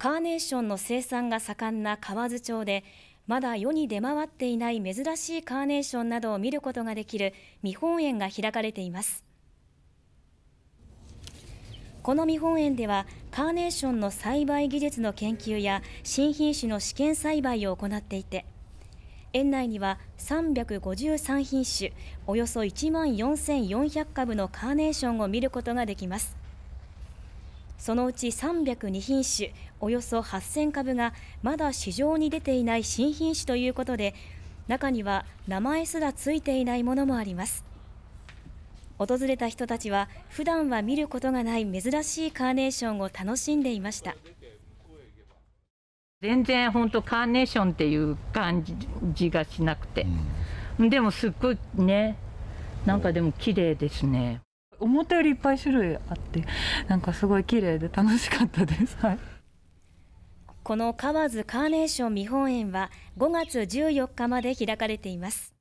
カーネーションの生産が盛んな河津町でまだ世に出回っていない珍しいカーネーションなどを見ることができる見本園が開かれていますこの見本園ではカーネーションの栽培技術の研究や新品種の試験栽培を行っていて園内には353品種およそ1万4400株のカーネーションを見ることができますそのうち302品種およそ8000株がまだ市場に出ていない新品種ということで中には名前すらついていないものもあります訪れた人たちは普段は見ることがない珍しいカーネーションを楽しんでいました全然本当カーネーションっていう感じがしなくて、うん、でもすっごいねなんかでも綺麗ですね思ったよりいっぱい種類あってなんかすごい綺麗で楽しかったです、はい、この河津カーネーション見本園は5月14日まで開かれています